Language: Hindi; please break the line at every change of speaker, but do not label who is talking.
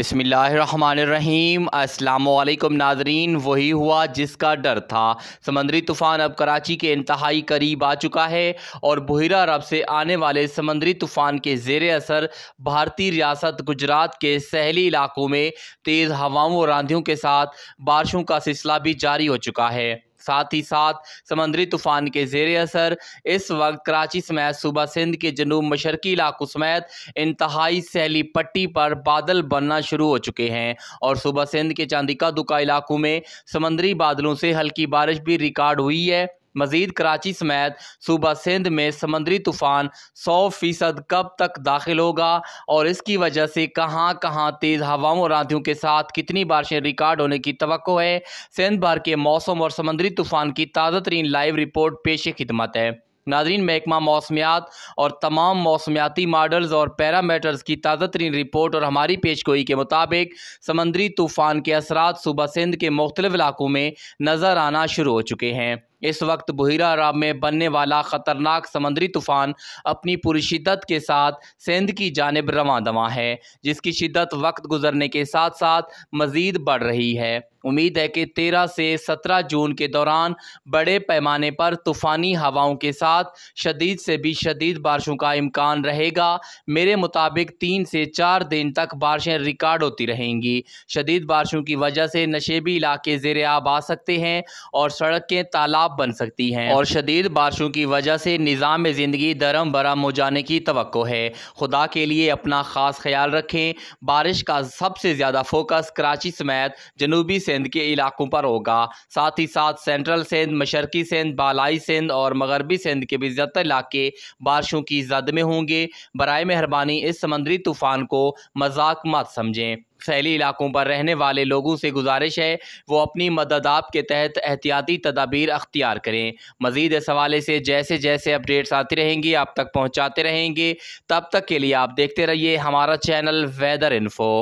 बसमीम् अल्लाम नाजरीन वही हुआ जिसका डर था समंदरी तूफ़ान अब कराची के इंतहाई करीब आ चुका है और बहिरा अरब से आने वाले समंदरी तूफ़ान के जेर असर भारतीय रियासत गुजरात के सहली इलाकों में तेज़ हवाओं और आंधियों के साथ बारिशों का सिलसिला भी जारी हो चुका है साथ ही साथ समंदरी तूफान के जेर असर इस वक्त कराची समेत सूबा सिंध के जनूब मशरकी इलाकों समेत इंतहाई सहली पट्टी पर बादल बनना शुरू हो चुके हैं और सूबा सिंध के चांदिका दुका इलाकों में समंदरी बादलों से हल्की बारिश भी रिकॉर्ड हुई है मजीद कराची समेत सूबा सिंध में समंदरी तूफ़ान सौ फ़ीसद कब तक दाखिल होगा और इसकी वजह से कहाँ कहाँ तेज़ हवाओं और आंधियों के साथ कितनी बारिशें रिकॉर्ड होने की तो है सिंध भर के मौसम और समंदरी तूफ़ान की ताज़ा तरीन लाइव रिपोर्ट पेश खिदमत है नाजरीन महकमा मौसमियात और तमाम मौसमियाती मॉडल्स और पैरामीटर्स की ताज़ा तरीन रिपोर्ट और हमारी पेशगोई के मुताबिक समंदरी तूफ़ान के असरा सूबा सिंध के मुख्तलिफ इलाकों में नज़र आना शुरू हो चुके हैं इस वक्त बहिरा अरब में बनने वाला ख़तरनाक समंदरी तूफ़ान अपनी पूरी शिदत के साथ सिंध की जानब रवा दवा है जिसकी शिदत वक्त गुजरने के साथ साथ मज़ीद बढ़ रही है उम्मीद है कि 13 से 17 जून के दौरान बड़े पैमाने पर तूफ़ानी हवाओं के साथ शदीद से भी शदीद बारिशों का इम्कान रहेगा मेरे मुताबिक तीन से चार दिन तक बारिशें रिकॉर्ड होती रहेंगी शदीद बारिशों की वजह से नशेबी इलाके जेर आब आ सकते हैं और सड़कें तालाब बन सकती हैं और शदीद बारिशों की वजह से निज़ाम ज़िंदगी दरम बरम हो जाने की तो है खुदा के लिए अपना ख़ास ख्याल रखें बारिश का सबसे ज़्यादा फोकस कराची समेत जनूबी से सिंध के इलाकों पर होगा साथ ही साथ सेंट्रल सिंध मशरकी सिंध बालाई सिंध और मगरबी सिंध के भी ज़्यादातर इलाके बारिशों की जद में होंगे बरए मेहरबानी इस समंदरी तूफ़ान को मजाक मत समझें सहली इलाकों पर रहने वाले लोगों से गुजारिश है वो अपनी मदद आप के तहत एहतियाती तदाबीर अख्तियार करें मज़ीद इस हवाले से जैसे जैसे अपडेट्स आती रहेंगी आप तक पहुँचाते रहेंगे तब तक के लिए आप देखते रहिए हमारा चैनल वेदर इन्फो